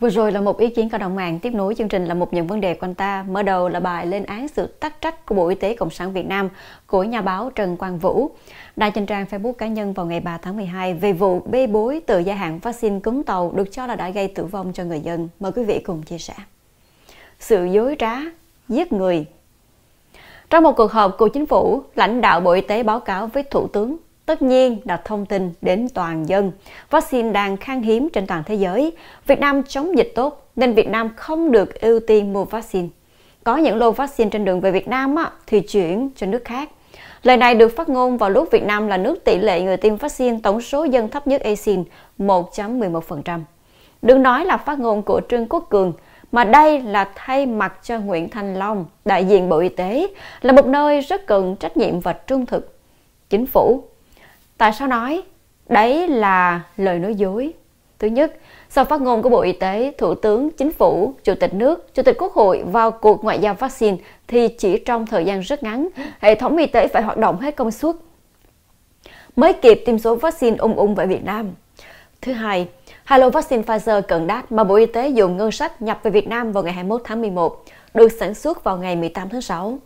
Vừa rồi là một ý kiến cộng đồng mạng tiếp nối chương trình là một những vấn đề quanh ta. Mở đầu là bài lên án sự tắc trách của Bộ Y tế Cộng sản Việt Nam của nhà báo Trần Quang Vũ đã trên trang Facebook cá nhân vào ngày 3 tháng 12 về vụ bê bối từ gia hạn vaccine cúm tàu được cho là đã gây tử vong cho người dân. Mời quý vị cùng chia sẻ. Sự dối trá, giết người. Trong một cuộc họp của chính phủ, lãnh đạo Bộ Y tế báo cáo với Thủ tướng tất nhiên là thông tin đến toàn dân. Vaccine đang khan hiếm trên toàn thế giới. Việt Nam chống dịch tốt nên Việt Nam không được ưu tiên mua vaccine. Có những lô vaccine trên đường về Việt Nam thì chuyển cho nước khác. Lời này được phát ngôn vào lúc Việt Nam là nước tỷ lệ người tiêm vaccine tổng số dân thấp nhất ASEAN 1.11%. Đừng nói là phát ngôn của Trương Quốc Cường, mà đây là thay mặt cho Nguyễn thanh Long, đại diện Bộ Y tế, là một nơi rất cần trách nhiệm và trung thực. Chính phủ Tại sao nói? Đấy là lời nói dối. Thứ nhất, sau phát ngôn của Bộ Y tế, Thủ tướng, Chính phủ, Chủ tịch nước, Chủ tịch Quốc hội vào cuộc ngoại giao vaccine thì chỉ trong thời gian rất ngắn, hệ thống y tế phải hoạt động hết công suất. Mới kịp tiêm số vaccine ung ung về Việt Nam. Thứ hai, hai lô vaccine Pfizer cận đát mà Bộ Y tế dùng ngân sách nhập về Việt Nam vào ngày 21 tháng 11 được sản xuất vào ngày 18 tháng 6.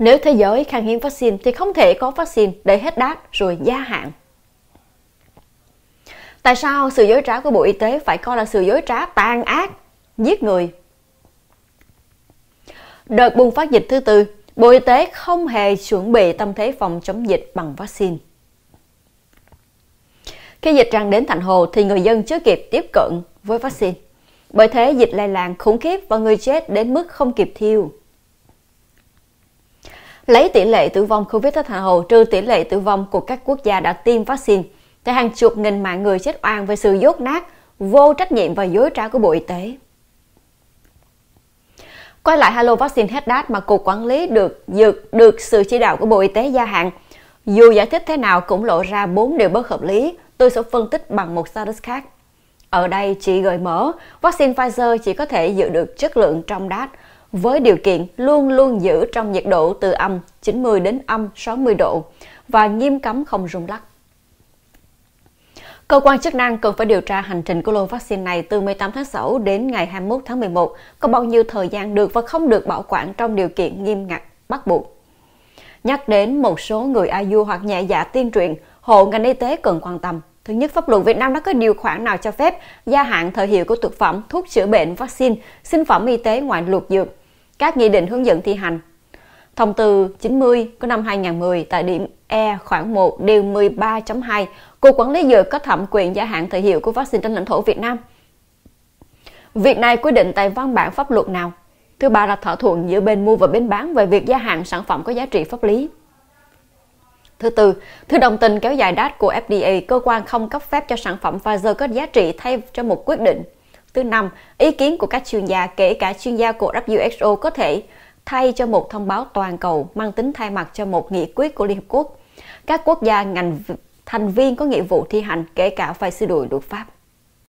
Nếu thế giới khan hiếm vaccine thì không thể có vaccine để hết đát rồi gia hạn. Tại sao sự dối trá của Bộ Y tế phải coi là sự dối trá tàn ác, giết người? Đợt bùng phát dịch thứ tư, Bộ Y tế không hề chuẩn bị tâm thế phòng chống dịch bằng vaccine. Khi dịch tràn đến thành hồ thì người dân chưa kịp tiếp cận với vaccine. Bởi thế dịch lây lan khủng khiếp và người chết đến mức không kịp thiêu lấy tỷ lệ tử vong COVID hết hạ hầu trừ tỷ lệ tử vong của các quốc gia đã tiêm vaccine, thì hàng chục nghìn mạng người chết oan về sự dốt nát, vô trách nhiệm và dối trá của Bộ Y tế. Quay lại Hello Vaccine Headdat mà Cục Quản lý được dược được sự chỉ đạo của Bộ Y tế gia hạn, dù giải thích thế nào cũng lộ ra bốn điều bất hợp lý, tôi sẽ phân tích bằng một status khác. Ở đây chị gợi mở, vaccine Pfizer chỉ có thể giữ được chất lượng trong đát với điều kiện luôn luôn giữ trong nhiệt độ từ âm 90 đến âm 60 độ và nghiêm cấm không rung lắc. Cơ quan chức năng cần phải điều tra hành trình của lô vaccine này từ 18 tháng 6 đến ngày 21 tháng 11 có bao nhiêu thời gian được và không được bảo quản trong điều kiện nghiêm ngặt bắt buộc. Nhắc đến một số người IU hoặc nhẹ dạ tiên truyện, hộ ngành y tế cần quan tâm. Thứ nhất, pháp luật Việt Nam đã có điều khoản nào cho phép gia hạn thời hiệu của thực phẩm, thuốc chữa bệnh, vaccine, sinh phẩm y tế ngoại luật dược các nghị định hướng dẫn thi hành. Thông tư 90 của năm 2010 tại điểm E khoảng 1 điều 13.2 cục quản lý dược có thẩm quyền gia hạn thời hiệu của vaccine trên lãnh thổ Việt Nam. Việc này quy định tại văn bản pháp luật nào? Thứ ba là thỏa thuận giữa bên mua và bên bán về việc gia hạn sản phẩm có giá trị pháp lý. Thứ tư, thư đồng tình kéo dài đát của FDA, cơ quan không cấp phép cho sản phẩm Pfizer có giá trị thay cho một quyết định Thứ năm, ý kiến của các chuyên gia, kể cả chuyên gia của WHO có thể thay cho một thông báo toàn cầu mang tính thay mặt cho một nghị quyết của Liên Hợp Quốc. Các quốc gia ngành thành viên có nghĩa vụ thi hành kể cả phải sửa đổi luật pháp.